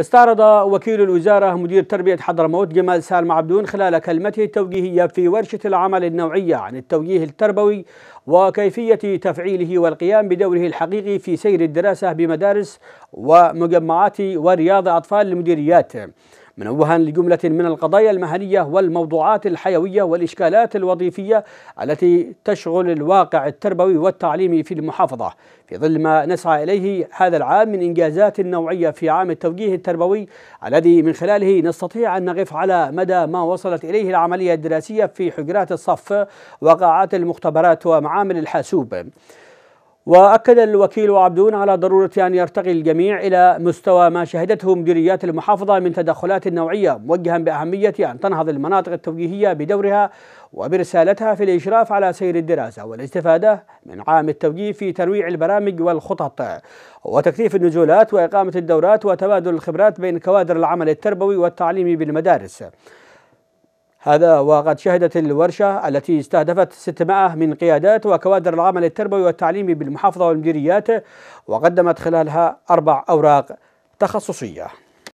استعرض وكيل الوزارة مدير تربية حضرموت جمال سالم عبدون خلال كلمته التوجيهية في ورشة العمل النوعية عن التوجيه التربوي وكيفية تفعيله والقيام بدوره الحقيقي في سير الدراسة بمدارس ومجمعات ورياض أطفال المديريات منوها لجملة من القضايا المهنية والموضوعات الحيوية والإشكالات الوظيفية التي تشغل الواقع التربوي والتعليمي في المحافظة في ظل ما نسعى إليه هذا العام من إنجازات نوعية في عام التوجيه التربوي الذي من خلاله نستطيع أن نقف على مدى ما وصلت إليه العملية الدراسية في حجرات الصف وقاعات المختبرات ومعامل الحاسوب وأكد الوكيل عبدون على ضرورة أن يرتقي الجميع إلى مستوى ما شهدته مديريات المحافظة من تدخلات نوعية موجها بأهمية أن تنهض المناطق التوجيهية بدورها وبرسالتها في الإشراف على سير الدراسة والاستفادة من عام التوجيه في تنويع البرامج والخطط وتكثيف النزولات وإقامة الدورات وتبادل الخبرات بين كوادر العمل التربوي والتعليمي بالمدارس هذا وقد شهدت الورشة التي استهدفت 600 من قيادات وكوادر العمل التربوي والتعليمي بالمحافظة والمديريات وقدمت خلالها أربع أوراق تخصصية